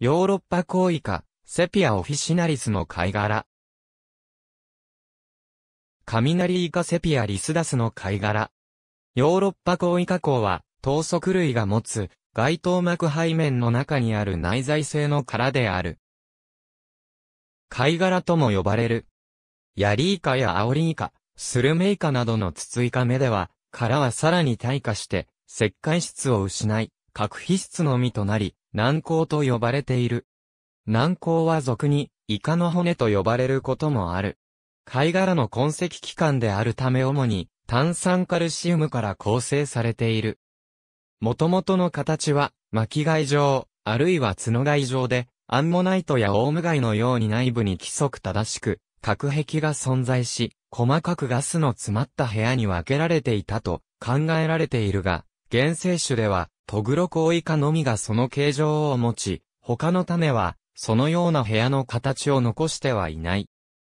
ヨーロッパ行為か、セピアオフィシナリスの貝殻。雷イカセピアリスダスの貝殻。ヨーロッパ行為加工は、等速類が持つ、外頭膜背面の中にある内在性の殻である。貝殻とも呼ばれる。ヤリイカやアオリイカ、スルメイカなどのツツイカ目では、殻はさらに退化して、石灰質を失い、核皮質のみとなり、軟膏と呼ばれている。軟膏は俗に、イカの骨と呼ばれることもある。貝殻の痕跡器官であるため主に、炭酸カルシウムから構成されている。元々の形は、巻貝状、あるいは角貝状で、アンモナイトやオウム貝のように内部に規則正しく、核壁が存在し、細かくガスの詰まった部屋に分けられていたと考えられているが、原生種ではトグロコウイカのみがその形状を持ち、他の種は、そのような部屋の形を残してはいない。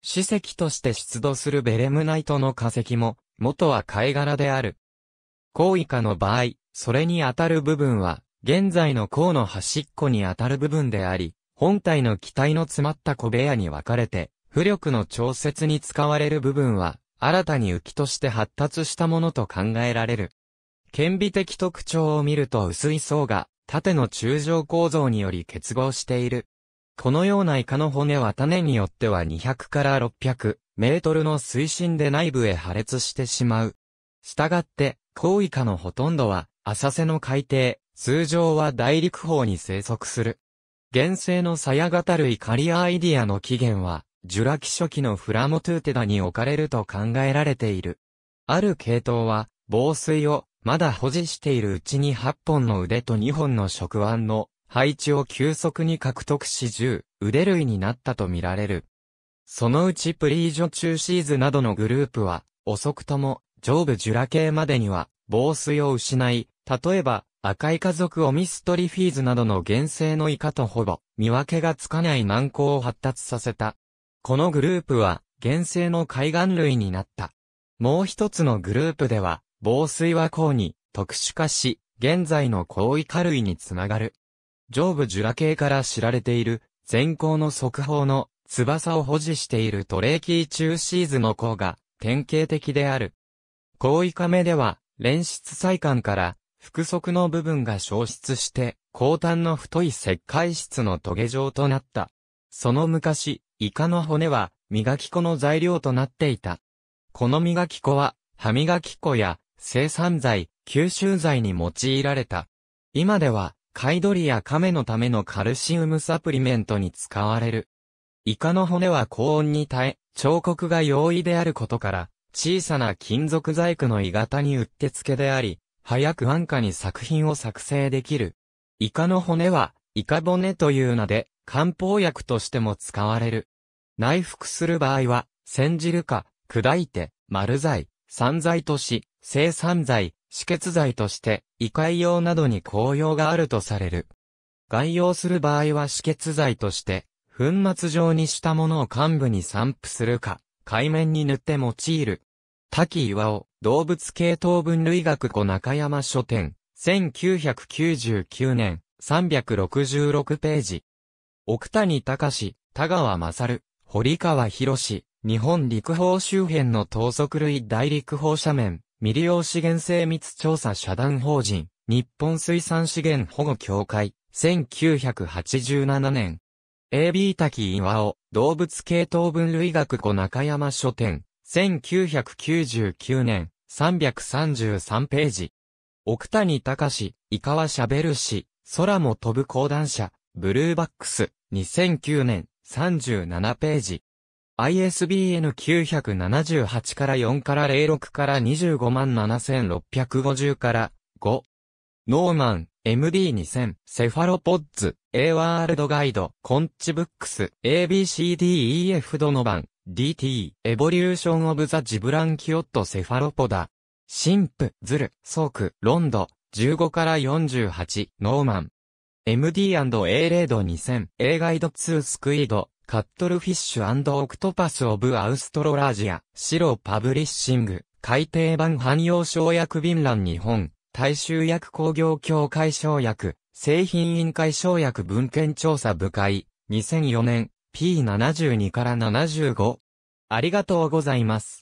史跡として出土するベレムナイトの化石も、元は貝殻である。コウイカの場合、それに当たる部分は、現在の甲の端っこに当たる部分であり、本体の機体の詰まった小部屋に分かれて、浮力の調節に使われる部分は、新たに浮きとして発達したものと考えられる。顕微的特徴を見ると薄い層が縦の柱状構造により結合している。このようなイカの骨は種によっては200から600メートルの水深で内部へ破裂してしまう。したがって、高イカのほとんどは浅瀬の海底、通常は大陸方に生息する。原生の鞘型類カリアアイディアの起源は、ジュラ紀初期のフラモトゥーテダに置かれると考えられている。ある系統は、防水をまだ保持しているうちに8本の腕と2本の触腕の配置を急速に獲得し10腕類になったとみられる。そのうちプリージョ中シーズなどのグループは遅くとも上部ジュラ系までには防水を失い、例えば赤い家族オミストリフィーズなどの原生のイカとほぼ見分けがつかない難航を発達させた。このグループは原生の海岸類になった。もう一つのグループでは防水は孔に特殊化し、現在の高位下類につながる。上部ジュラ系から知られている、前項の側方の翼を保持しているトレーキー中シーズの項が典型的である。高位下目では、連室細管から複側の部分が消失して、後端の太い石灰質の棘状となった。その昔、イカの骨は磨き粉の材料となっていた。この磨き粉は、歯磨き粉や生産剤、吸収剤に用いられた。今では、貝鳥や亀のためのカルシウムサプリメントに使われる。イカの骨は高温に耐え、彫刻が容易であることから、小さな金属細工の鋳型にうってつけであり、早く安価に作品を作成できる。イカの骨は、イカ骨という名で、漢方薬としても使われる。内服する場合は、煎じるか、砕いて、丸剤、散財とし、生産剤、止血剤として、異界用などに効用があるとされる。外用する場合は止血剤として、粉末状にしたものを幹部に散布するか、海面に塗って用いる。滝岩尾、動物系統分類学庫中山書店、1999年、366ページ。奥谷隆、田川勝、堀川博日本陸砲周辺の等速類大陸放斜面、未利用資源精密調査社団法人、日本水産資源保護協会、1987年。AB 滝岩尾、動物系統分類学庫中山書店、1999年、333ページ。奥谷隆、イカは喋るし、空も飛ぶ講談社、ブルーバックス、2009年、37ページ。ISBN 978から4から06から25万7650から5。ノーマン、MD2000、セファロポッズ、A ワールドガイド、コンチブックス、ABCDEF ドノバン、DT、エボリューションオブザジブランキオットセファロポダ。シンプ、ズル、ソーク、ロンド、15から48、ノーマン。MD&A レード2000、A ガイド2スクイード、カットルフィッシュオクトパスオブアウストロラジア、白パブリッシング、改訂版汎用省薬便欄日本、大衆薬工業協会省薬、製品委員会省薬文献調査部会、2004年、P72 から75。ありがとうございます。